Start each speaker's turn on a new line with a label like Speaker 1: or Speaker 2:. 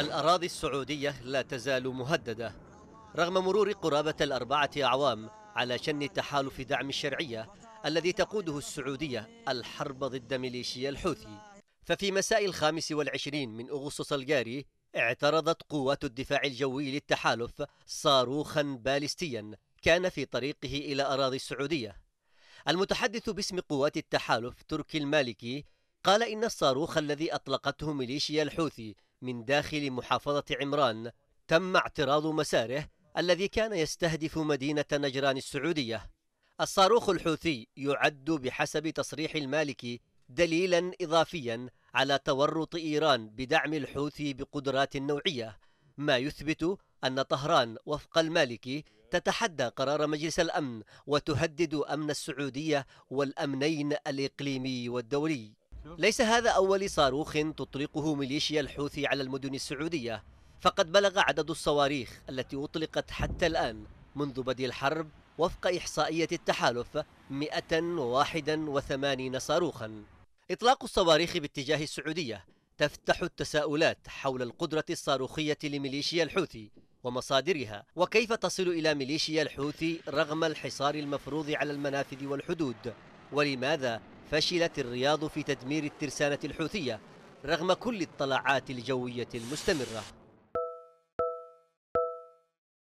Speaker 1: الأراضي السعودية لا تزال مهددة رغم مرور قرابة الأربعة أعوام على شن تحالف دعم الشرعية الذي تقوده السعودية الحرب ضد ميليشيا الحوثي ففي مساء الخامس والعشرين من أغسطس الجاري اعترضت قوات الدفاع الجوي للتحالف صاروخا باليستيا كان في طريقه إلى أراضي السعودية المتحدث باسم قوات التحالف تركي المالكي قال إن الصاروخ الذي أطلقته ميليشيا الحوثي من داخل محافظة عمران تم اعتراض مساره الذي كان يستهدف مدينة نجران السعودية الصاروخ الحوثي يعد بحسب تصريح المالكي دليلا إضافيا على تورط إيران بدعم الحوثي بقدرات نوعية ما يثبت أن طهران وفق المالكي تتحدى قرار مجلس الأمن وتهدد أمن السعودية والأمنين الإقليمي والدولي ليس هذا أول صاروخ تطلقه ميليشيا الحوثي على المدن السعودية فقد بلغ عدد الصواريخ التي أطلقت حتى الآن منذ بدء الحرب وفق إحصائية التحالف 181 صاروخا إطلاق الصواريخ باتجاه السعودية تفتح التساؤلات حول القدرة الصاروخية لميليشيا الحوثي ومصادرها وكيف تصل إلى ميليشيا الحوثي رغم الحصار المفروض على المنافذ والحدود ولماذا فشلت الرياض في تدمير الترسانة الحوثية رغم كل الطلعات الجوية المستمرة